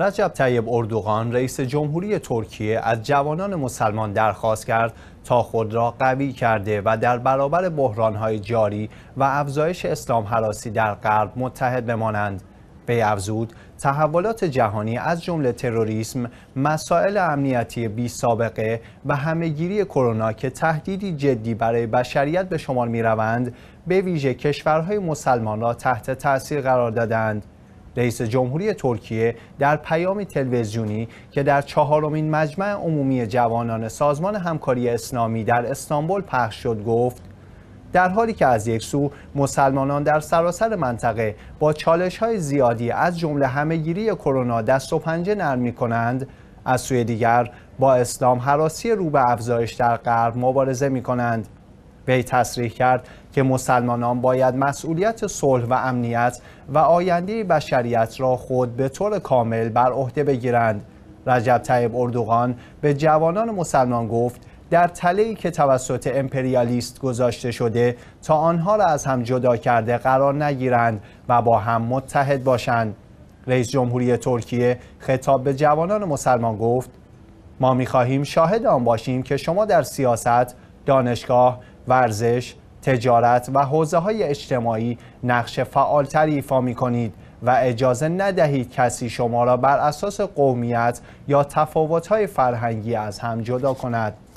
رجب طیب اردوغان رئیس جمهوری ترکیه از جوانان مسلمان درخواست کرد تا خود را قوی کرده و در برابر بحرانهای جاری و افزایش اسلام حراسی در غرب متحد بمانند. به افزود تحولات جهانی از جمله تروریسم، مسائل امنیتی بی سابقه و همهگیری کرونا که تهدیدی جدی برای بشریت به شمار میروند به ویژه کشورهای مسلمان را تحت تاثیر قرار دادند. رئیس جمهوری ترکیه در پیامی تلویزیونی که در چهارمین مجمع عمومی جوانان سازمان همکاری اسلامی در استانبول پخش شد گفت در حالی که از یک سو مسلمانان در سراسر منطقه با چالش های زیادی از جمله همهگیری کرونا دست و پنجه نرم می کنند از سوی دیگر با اسلام حراسی رو به افزایش در غرب مبارزه می کنند وی تصریح کرد که مسلمانان باید مسئولیت صلح و امنیت و آینده بشریت را خود به طور کامل بر عهده بگیرند رجب طیب اردوغان به جوانان مسلمان گفت در تله‌ای که توسط امپریالیست گذاشته شده تا آنها را از هم جدا کرده قرار نگیرند و با هم متحد باشند رئیس جمهوری ترکیه خطاب به جوانان مسلمان گفت ما میخواهیم شاهد آن باشیم که شما در سیاست، دانشگاه، ورزش، تجارت و حوزه های اجتماعی نقش فعال ایفا می کنید و اجازه ندهید کسی شما را بر اساس قومیت یا تفاوت فرهنگی از هم جدا کند.